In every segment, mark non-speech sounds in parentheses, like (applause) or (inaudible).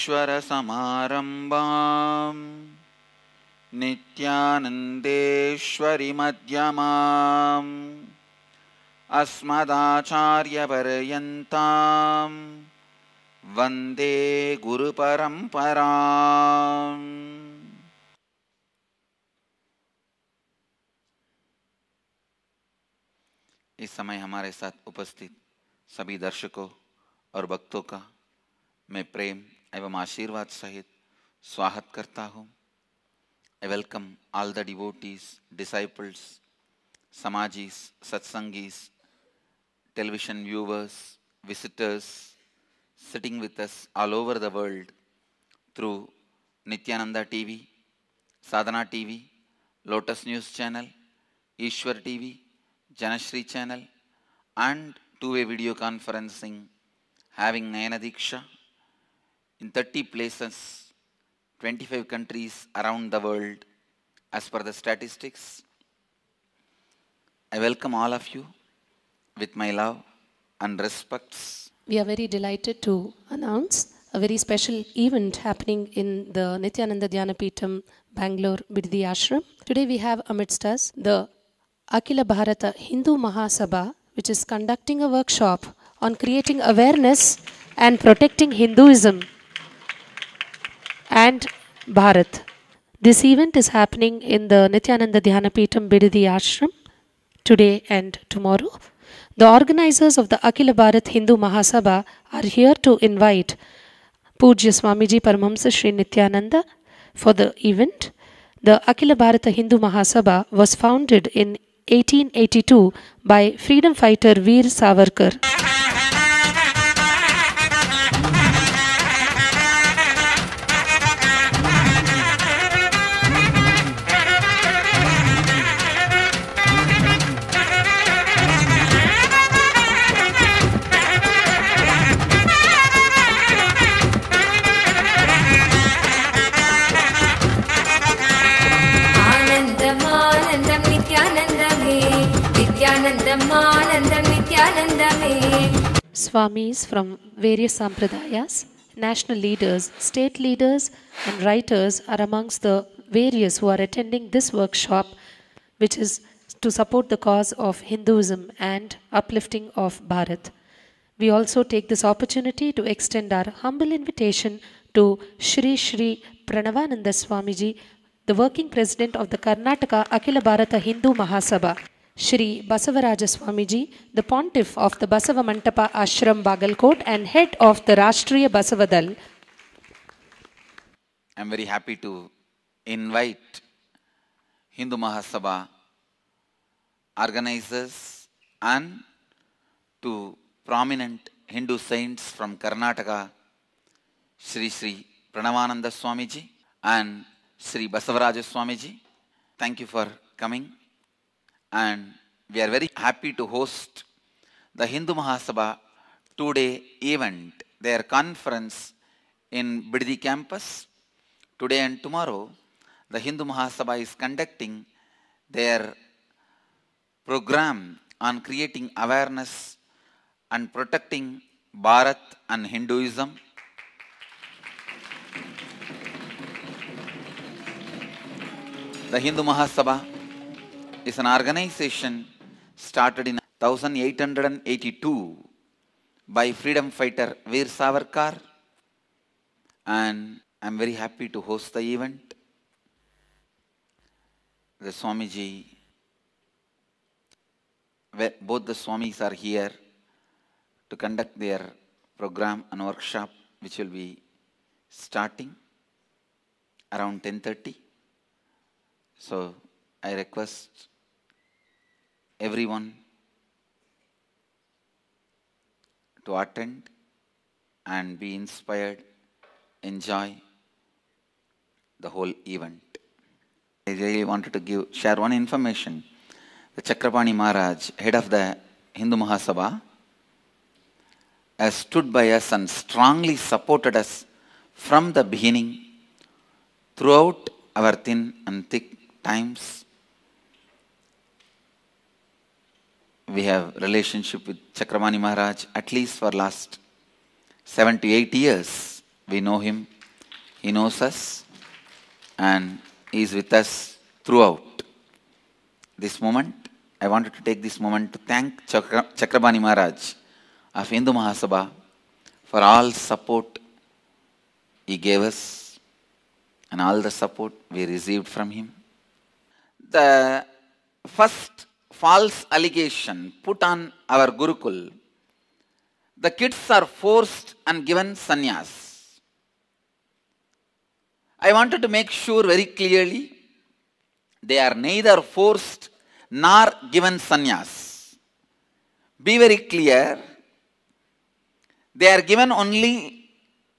ईश्वरसमारम्भा नित्यानन्देश्वरि मध्यमाम् अस्मदाचार्यपर्यन्ताम् वन्दे गुरुपरम्परा इस समय हमारे साथ उपस्थित सभी दर्शकों और भक्तों का मैं प्रेम एवं आशीर्वाद सहित स्वागत करता हूँ I welcome all the devotees disciples समाजी सत्संगीज television viewers visitors sitting with us all over the world through Nithyananda TV Sadhana TV Lotus News channel Ishwar TV Janashri channel and two way video conferencing having Nayan Deeksha in 30 places, 25 countries around the world as per the statistics. I welcome all of you with my love and respects. We are very delighted to announce a very special event happening in the Nityananda Dhyanapeetam, Bangalore, Biddi Ashram. Today we have amidst us the Akila Bharata Hindu Mahasabha, which is conducting a workshop on creating awareness and protecting Hinduism and Bharat. This event is happening in the Nityananda Dhyanapeetam Bididi Ashram today and tomorrow. The organizers of the Akhila Bharat Hindu Mahasabha are here to invite Pujya Swamiji Paramahamsa Sri Nityananda for the event. The Akhila Bharat Hindu Mahasabha was founded in 1882 by freedom fighter Veer Savarkar. swamis from various sampradayas, national leaders, state leaders, and writers are amongst the various who are attending this workshop, which is to support the cause of Hinduism and uplifting of Bharat. We also take this opportunity to extend our humble invitation to Shri Shri Pranavananda Swamiji, the working president of the Karnataka Akhila Bharata Hindu Mahasabha. Shri Basavaraja Swamiji, the Pontiff of the Basava Mantapa Ashram Bagalkot and head of the Rashtriya Basavadal. I'm very happy to invite Hindu Mahasabha organizers and to prominent Hindu saints from Karnataka, Shri Shri Pranavananda Swamiji and Shri Basavaraja Swamiji. Thank you for coming and we are very happy to host the Hindu Mahasabha two-day event, their conference in Biddi campus. Today and tomorrow, the Hindu Mahasabha is conducting their program on creating awareness and protecting Bharat and Hinduism. The Hindu Mahasabha is an organization started in 1882 by freedom fighter Veer Savarkar and I'm very happy to host the event. The Swamiji, both the Swamis are here to conduct their program and workshop which will be starting around 10.30. So I request everyone to attend and be inspired, enjoy the whole event. I really wanted to give share one information. The Chakrapani Maharaj, head of the Hindu Mahasabha, has stood by us and strongly supported us from the beginning throughout our thin and thick times we have relationship with Chakramani Maharaj at least for last 7 to 8 years. We know him, he knows us and he is with us throughout. This moment, I wanted to take this moment to thank Chakra, Chakrabani Maharaj of Hindu Mahasabha for all support he gave us and all the support we received from him. The first false allegation put on our Gurukul, the kids are forced and given sannyas. I wanted to make sure very clearly they are neither forced nor given sannyas. Be very clear, they are given only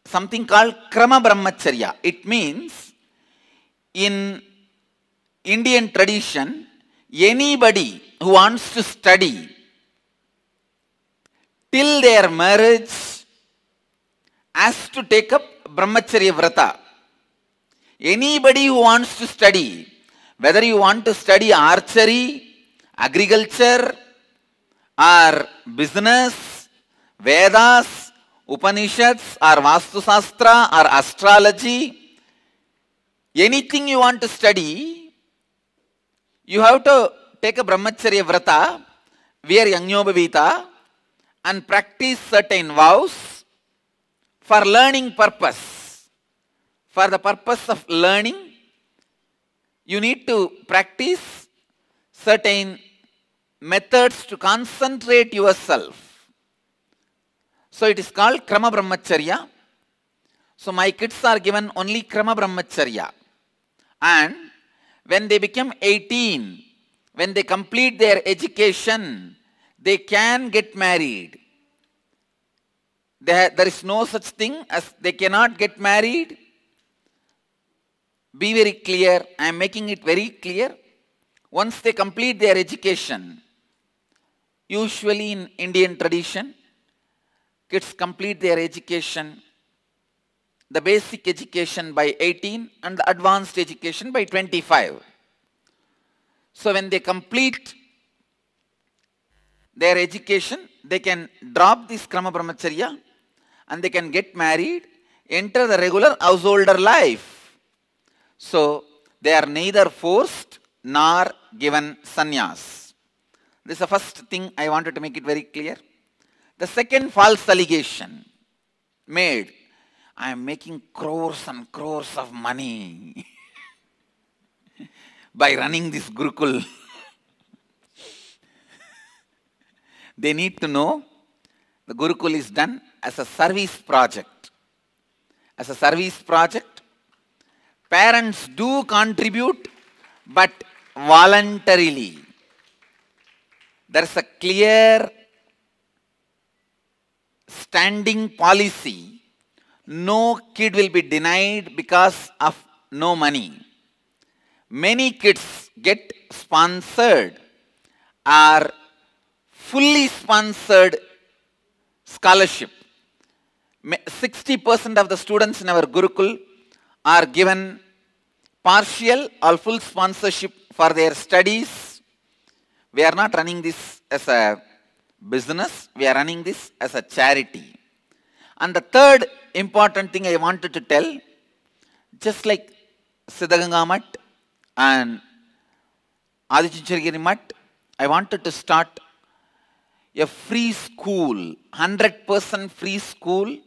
something called Krama Brahmacharya. It means in Indian tradition, anybody who wants to study till their marriage has to take up brahmacharya vrata. Anybody who wants to study, whether you want to study archery, agriculture, or business, Vedas, Upanishads, or Vastu Shastra, or astrology, anything you want to study, you have to take a brahmacharya vrata, wear yajnobhavita and practice certain vows for learning purpose. For the purpose of learning, you need to practice certain methods to concentrate yourself. So it is called Krama Brahmacharya. So my kids are given only Krama Brahmacharya. And when they become 18, when they complete their education, they can get married. there is no such thing as they cannot get married. Be very clear. I am making it very clear. Once they complete their education, usually in Indian tradition, kids complete their education the basic education by 18 and the advanced education by 25. So when they complete their education, they can drop this Krama Brahmacharya and they can get married, enter the regular householder life. So they are neither forced nor given sannyas. This is the first thing I wanted to make it very clear. The second false allegation made I am making crores and crores of money (laughs) by running this Gurukul. (laughs) they need to know the Gurukul is done as a service project. As a service project, parents do contribute, but voluntarily. There is a clear standing policy no kid will be denied because of no money. Many kids get sponsored, are fully sponsored scholarship. 60% of the students in our Gurukul are given partial or full sponsorship for their studies. We are not running this as a business, we are running this as a charity. And the third important thing I wanted to tell, just like Siddhaganga and Adichinchargiri I wanted to start a free school, 100% free school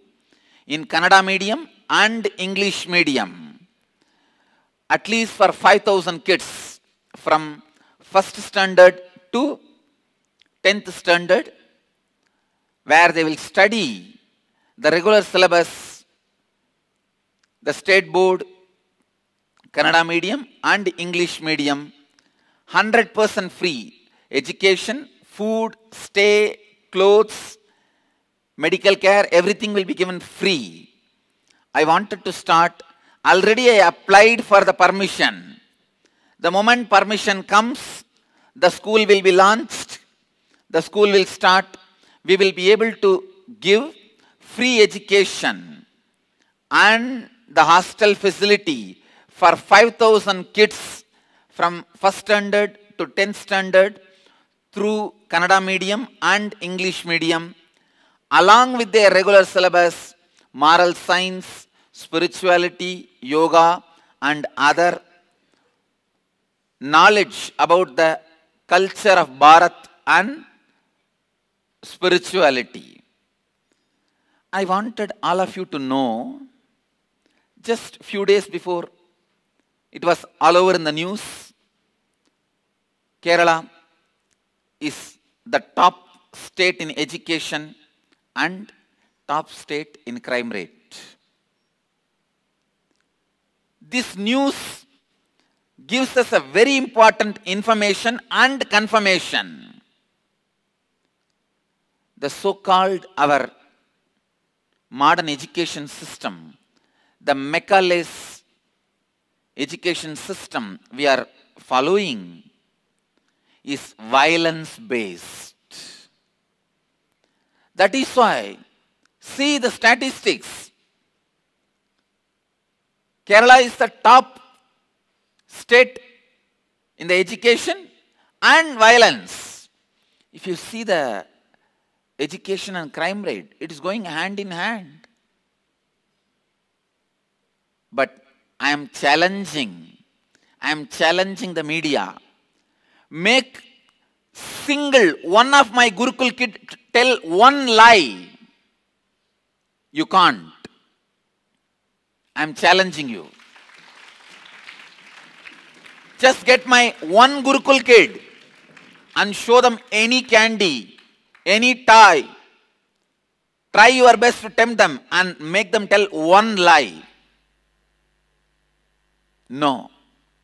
in Kannada medium and English medium. At least for 5,000 kids from first standard to 10th standard where they will study the regular syllabus, the state board, Kannada medium and English medium, 100% free education, food, stay, clothes, medical care, everything will be given free. I wanted to start, already I applied for the permission. The moment permission comes, the school will be launched, the school will start, we will be able to give free education and the hostel facility for 5,000 kids from first standard to 10th standard through Kannada medium and English medium along with their regular syllabus, moral science, spirituality, yoga and other knowledge about the culture of Bharat and spirituality. I wanted all of you to know just few days before it was all over in the news Kerala is the top state in education and top state in crime rate. This news gives us a very important information and confirmation. The so-called our modern education system, the Meccalese education system we are following is violence based. That is why, see the statistics. Kerala is the top state in the education and violence. If you see the education and crime rate. It is going hand in hand. But I am challenging, I am challenging the media. Make single one of my Gurukul kid tell one lie. You can't. I'm challenging you. Just get my one Gurukul kid and show them any candy any tie. Try your best to tempt them and make them tell one lie. No,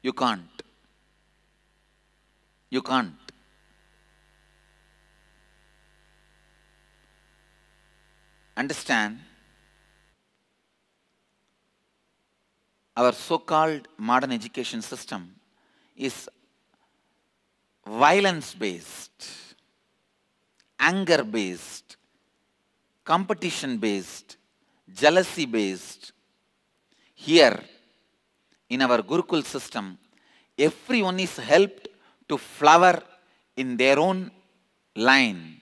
you can't. You can't. Understand? Our so called modern education system is violence based anger based, competition based, jealousy based. Here, in our Gurukul system, everyone is helped to flower in their own line,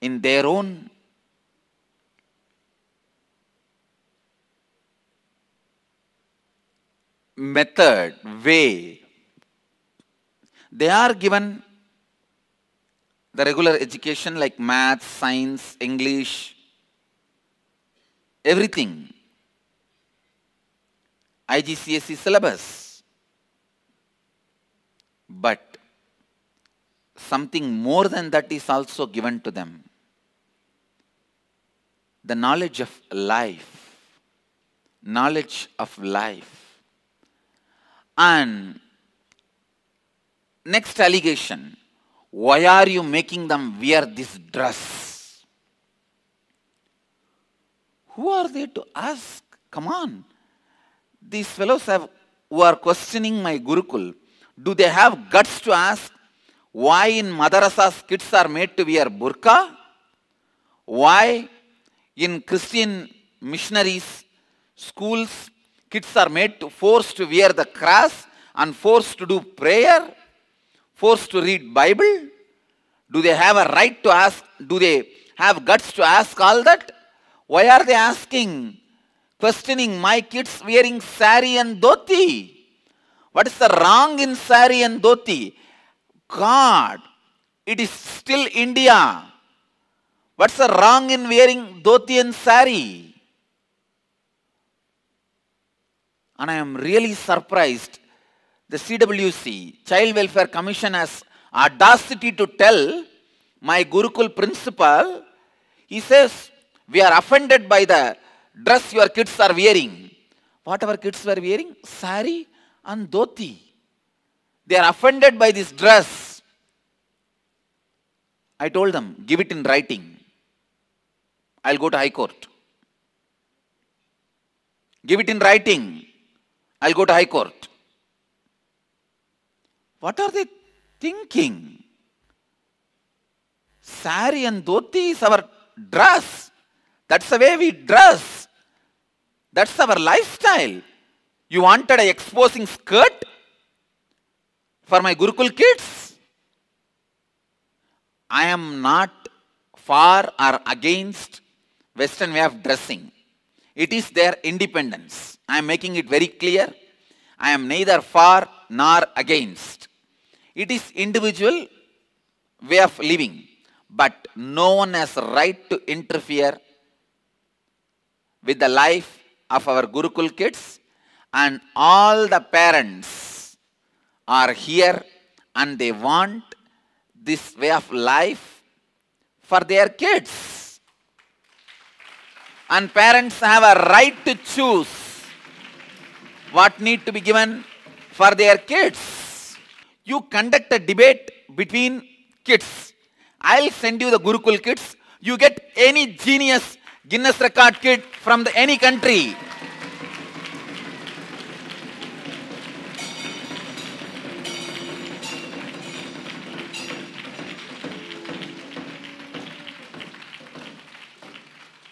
in their own method, way. They are given the regular education like math, science, English, everything. IGCSE syllabus. But something more than that is also given to them. The knowledge of life. Knowledge of life. And next allegation why are you making them wear this dress? Who are they to ask? Come on. These fellows have, who are questioning my Gurukul, do they have guts to ask why in madrasas kids are made to wear burqa? Why in Christian missionaries, schools, kids are made to forced to wear the cross and forced to do prayer? forced to read Bible? Do they have a right to ask? Do they have guts to ask all that? Why are they asking, questioning my kids wearing sari and dhoti? What is the wrong in sari and dhoti? God, it is still India. What's the wrong in wearing dhoti and sari? And I am really surprised the CWC, Child Welfare Commission, has audacity to tell my Gurukul principal, he says, we are offended by the dress your kids are wearing. What our kids were wearing? Sari and dhoti. They are offended by this dress. I told them, give it in writing. I'll go to High Court. Give it in writing. I'll go to High Court. What are they thinking? Sari and dhoti is our dress. That's the way we dress. That's our lifestyle. You wanted a exposing skirt for my Gurukul kids? I am not for or against Western way of dressing. It is their independence. I am making it very clear. I am neither for nor against. It is individual way of living. But no one has right to interfere with the life of our Gurukul kids. And all the parents are here and they want this way of life for their kids. And parents have a right to choose what need to be given for their kids you conduct a debate between kids. I'll send you the Gurukul kids. You get any genius Guinness record kid from the, any country.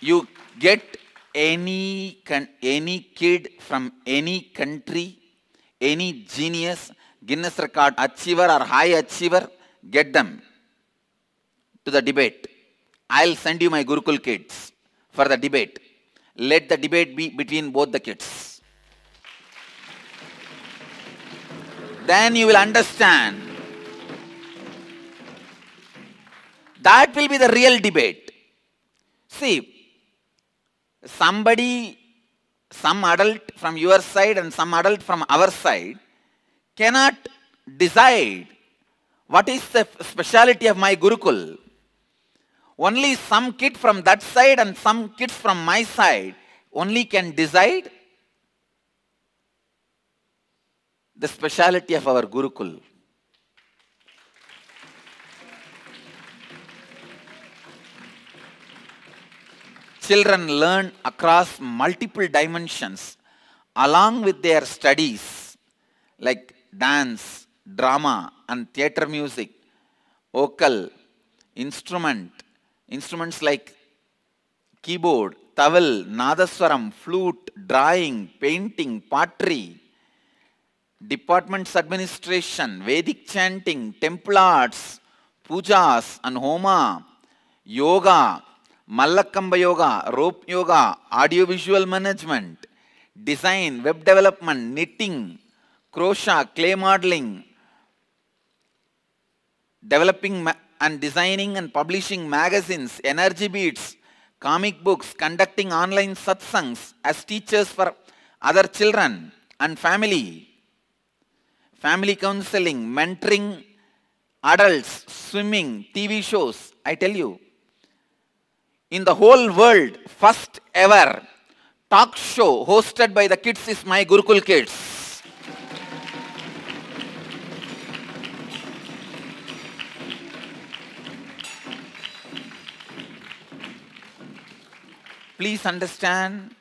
you get any any kid from any country any genius Guinness record achiever or high achiever, get them to the debate. I'll send you my Gurukul kids for the debate. Let the debate be between both the kids. then you will understand. That will be the real debate. See, somebody, some adult from your side and some adult from our side cannot decide what is the speciality of my Gurukul. Only some kid from that side and some kids from my side only can decide the speciality of our Gurukul. Children learn across multiple dimensions along with their studies like dance, drama and theatre music, vocal, instrument, instruments like keyboard, tawal, nadaswaram, flute, drawing, painting, pottery, departments administration, Vedic chanting, temple arts, pujas and homa, yoga, mallakamba yoga, rope yoga, audio visual management, design, web development, knitting, Krosha, clay modeling, developing and designing and publishing magazines, energy beats, comic books, conducting online satsangs as teachers for other children and family, family counseling, mentoring adults, swimming, TV shows. I tell you, in the whole world, first ever talk show hosted by the kids is my Gurukul Kids. Please understand,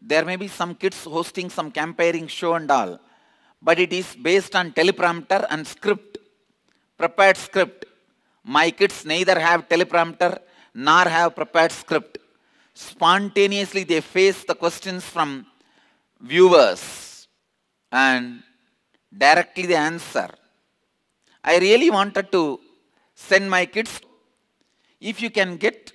there may be some kids hosting some campaigning show and all, but it is based on teleprompter and script, prepared script. My kids neither have teleprompter nor have prepared script. Spontaneously they face the questions from viewers and directly they answer. I really wanted to send my kids. If you can get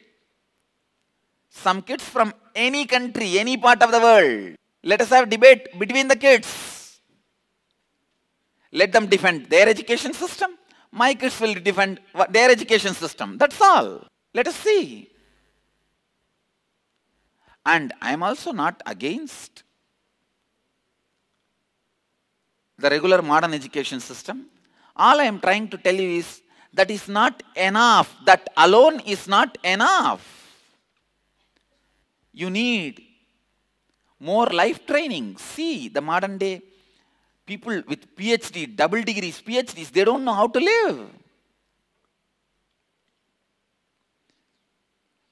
some kids from any country, any part of the world. Let us have debate between the kids. Let them defend their education system. My kids will defend their education system. That's all. Let us see. And I am also not against the regular modern education system. All I am trying to tell you is that is not enough. That alone is not enough. You need more life training. See, the modern day people with PhD, double degrees, PhDs, they don't know how to live.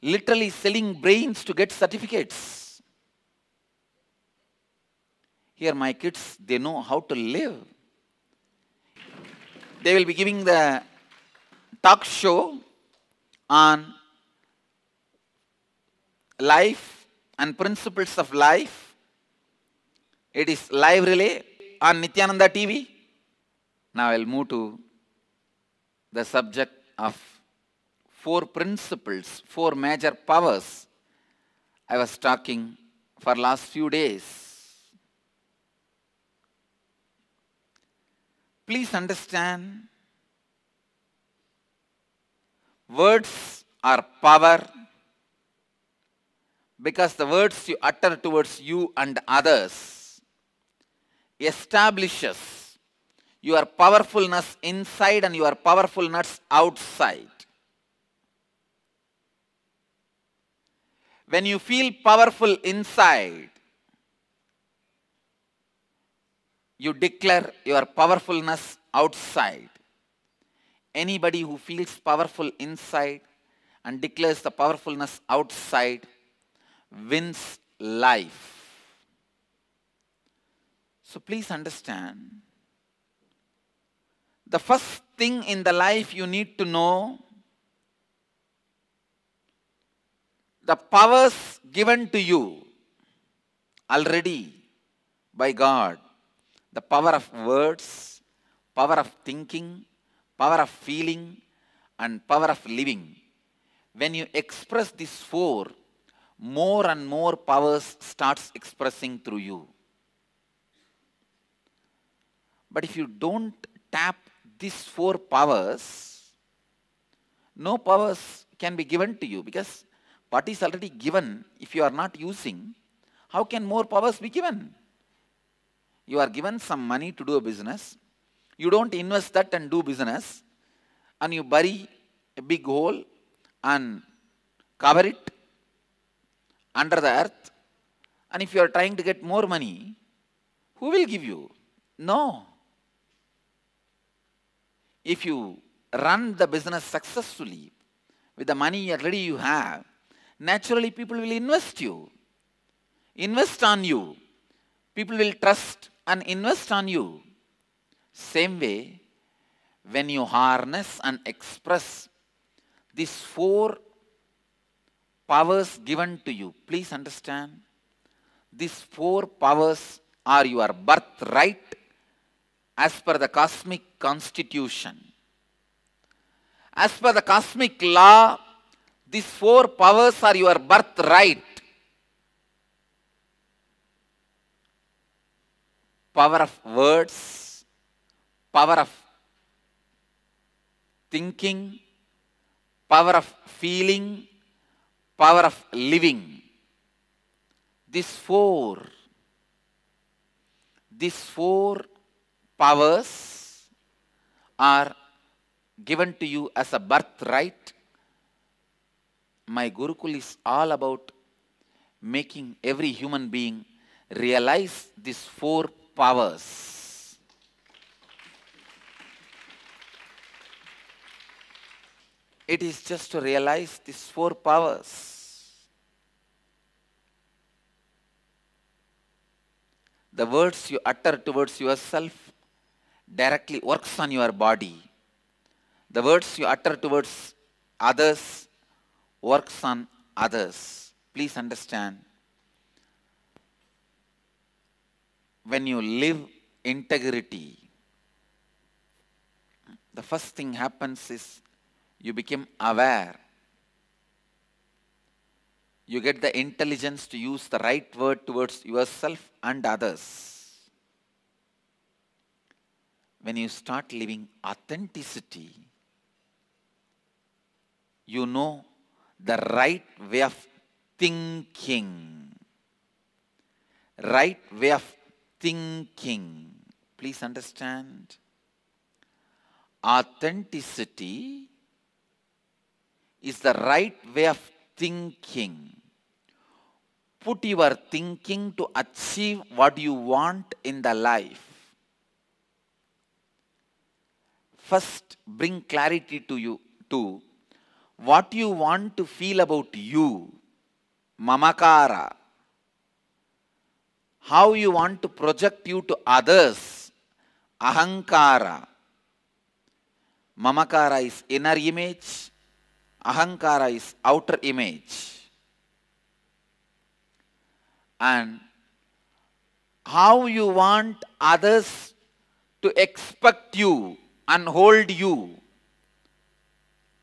Literally selling brains to get certificates. Here, my kids, they know how to live. They will be giving the talk show on life and principles of life. It is live relay on Nityananda TV. Now I'll move to the subject of four principles, four major powers I was talking for last few days. Please understand, words are power because the words you utter towards you and others establishes your powerfulness inside and your powerfulness outside. When you feel powerful inside, you declare your powerfulness outside. Anybody who feels powerful inside and declares the powerfulness outside wins life. So please understand the first thing in the life you need to know the powers given to you already by God the power of words, power of thinking, power of feeling, and power of living. When you express these four more and more powers starts expressing through you. But if you don't tap these four powers, no powers can be given to you because what is already given, if you are not using, how can more powers be given? You are given some money to do a business. You don't invest that and do business. And you bury a big hole and cover it under the earth and if you are trying to get more money, who will give you? No. If you run the business successfully with the money already you have, naturally people will invest you, invest on you. People will trust and invest on you. Same way, when you harness and express these four powers given to you. Please understand, these four powers are your birthright as per the cosmic constitution. As per the cosmic law, these four powers are your birthright. Power of words, power of thinking, power of feeling, power of living. These four, these four powers are given to you as a birthright. My Gurukul is all about making every human being realize these four powers. It is just to realize these four powers. The words you utter towards yourself directly works on your body. The words you utter towards others works on others. Please understand. When you live integrity, the first thing happens is you become aware. You get the intelligence to use the right word towards yourself and others. When you start living authenticity, you know the right way of thinking. Right way of thinking. Please understand. Authenticity is the right way of thinking. Put your thinking to achieve what you want in the life. First, bring clarity to you to what you want to feel about you, mamakara. How you want to project you to others, ahankara. Mamakara is inner image Ahankara is outer image. And how you want others to expect you and hold you.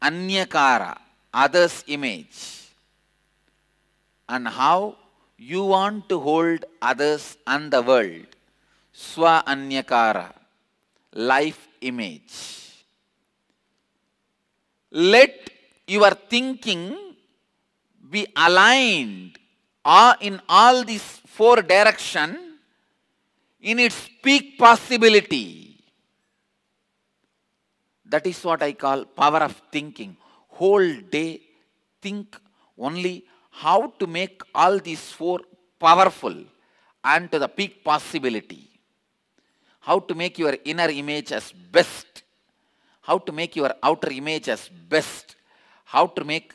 Anyakara, others' image. And how you want to hold others and the world. Swa Anyakara, life image. Let your thinking be aligned in all these four direction in its peak possibility. That is what I call power of thinking. Whole day think only how to make all these four powerful and to the peak possibility. How to make your inner image as best. How to make your outer image as best how to make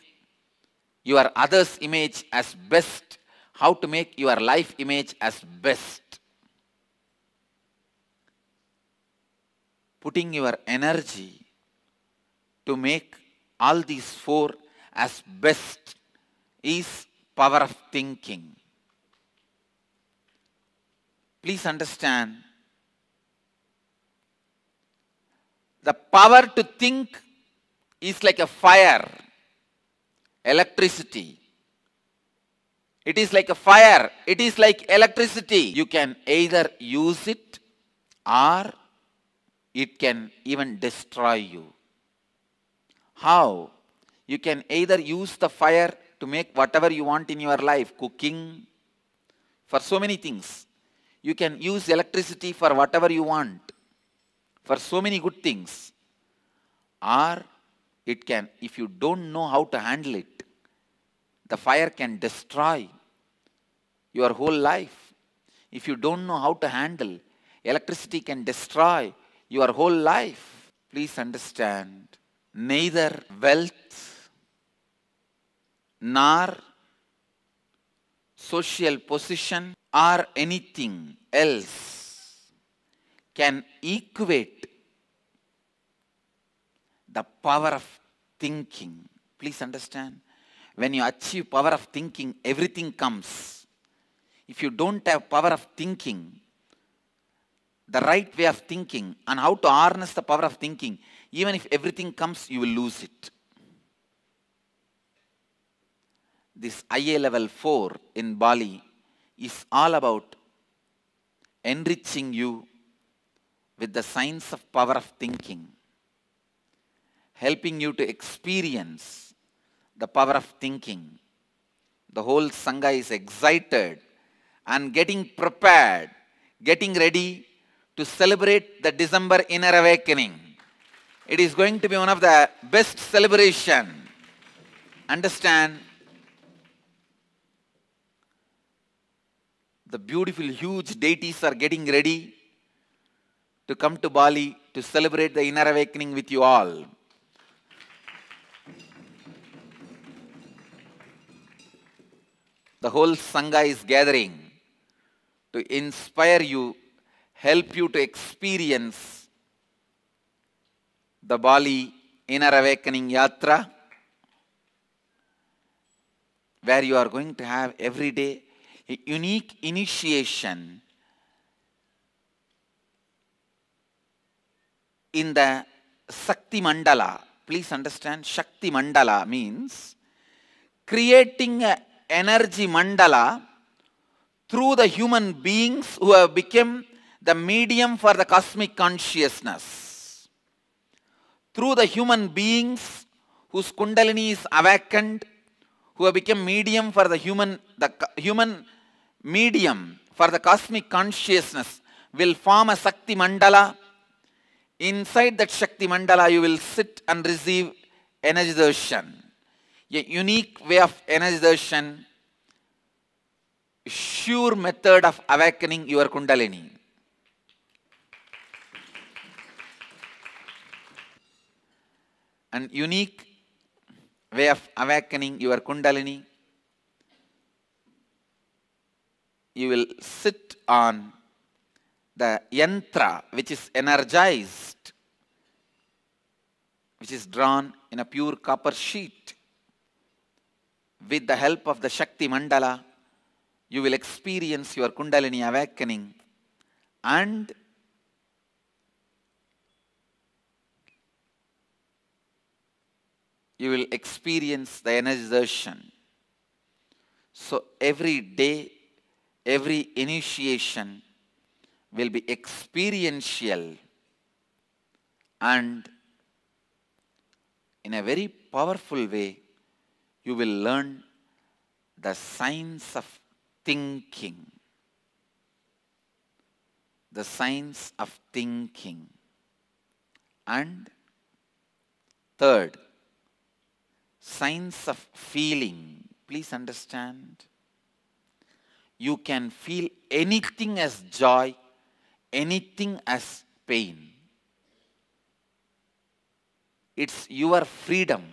your others image as best, how to make your life image as best. Putting your energy to make all these four as best is power of thinking. Please understand the power to think is like a fire, electricity. It is like a fire. It is like electricity. You can either use it or it can even destroy you. How? You can either use the fire to make whatever you want in your life, cooking, for so many things. You can use electricity for whatever you want, for so many good things. Or it can, if you don't know how to handle it, the fire can destroy your whole life. If you don't know how to handle, electricity can destroy your whole life. Please understand, neither wealth nor social position or anything else can equate the power of thinking. Please understand. When you achieve power of thinking, everything comes. If you don't have power of thinking, the right way of thinking and how to harness the power of thinking, even if everything comes, you will lose it. This IA level 4 in Bali is all about enriching you with the science of power of thinking helping you to experience the power of thinking. The whole Sangha is excited and getting prepared, getting ready to celebrate the December Inner Awakening. It is going to be one of the best celebration. Understand the beautiful huge deities are getting ready to come to Bali to celebrate the inner awakening with you all. The whole Sangha is gathering to inspire you, help you to experience the Bali Inner Awakening Yatra, where you are going to have every day a unique initiation in the Shakti Mandala. Please understand, Shakti Mandala means creating energy mandala through the human beings who have become the medium for the cosmic consciousness. Through the human beings whose kundalini is awakened, who have become medium for the human, the human medium for the cosmic consciousness will form a Shakti mandala. Inside that Shakti mandala you will sit and receive energization a unique way of energization, sure method of awakening your Kundalini. And unique way of awakening your Kundalini, you will sit on the yantra which is energized, which is drawn in a pure copper sheet with the help of the Shakti Mandala, you will experience your Kundalini awakening and you will experience the energization. So every day, every initiation will be experiential and in a very powerful way you will learn the science of thinking. The science of thinking. And third, science of feeling. Please understand. You can feel anything as joy, anything as pain. It's your freedom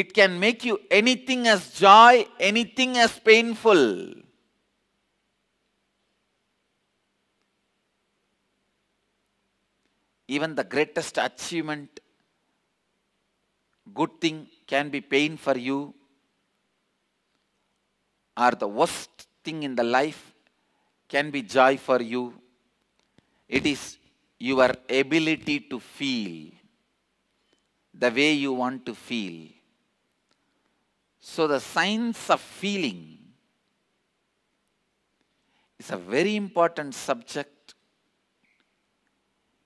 it can make you anything as joy, anything as painful. Even the greatest achievement, good thing can be pain for you, or the worst thing in the life can be joy for you. It is your ability to feel the way you want to feel. So the science of feeling is a very important subject.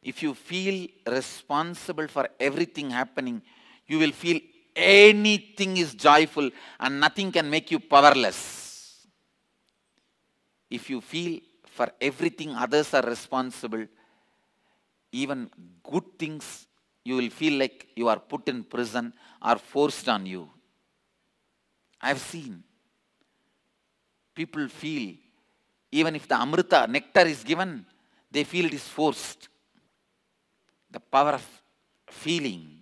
If you feel responsible for everything happening, you will feel anything is joyful and nothing can make you powerless. If you feel for everything others are responsible, even good things, you will feel like you are put in prison or forced on you. I've seen. People feel, even if the Amrita, nectar is given, they feel it is forced. The power of feeling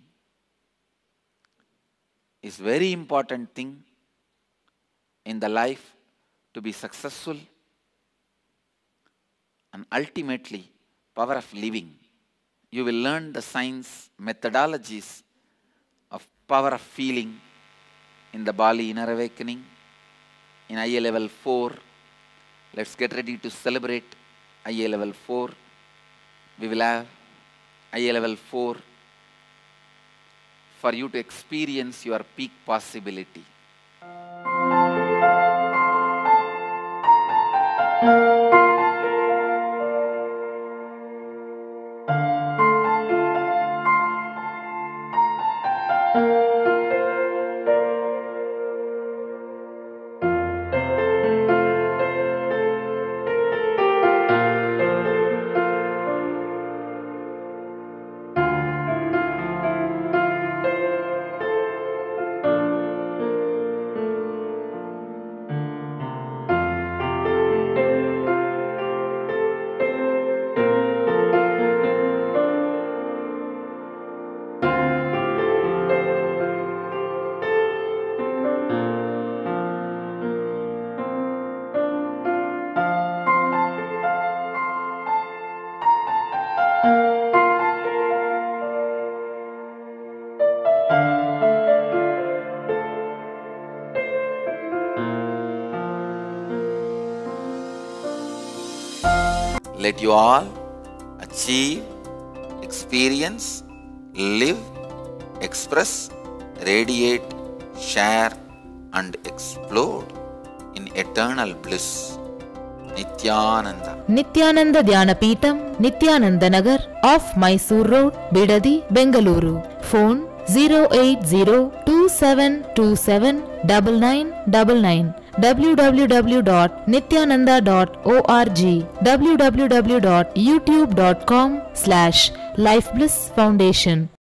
is very important thing in the life to be successful and ultimately power of living. You will learn the science methodologies of power of feeling in the Bali Inner Awakening in IA Level 4. Let's get ready to celebrate IA Level 4. We will have IA Level 4 for you to experience your peak possibility. let you all achieve, experience, live, express, radiate, share, and explore in eternal bliss. Nithyananda Nithyananda Dhyanapeetam Nithyananda Nagar of Mysore road Bidadi Bengaluru phone zero eight zero two seven two seven double nine double nine www.nityananda.org, www.youtube.com slash Foundation.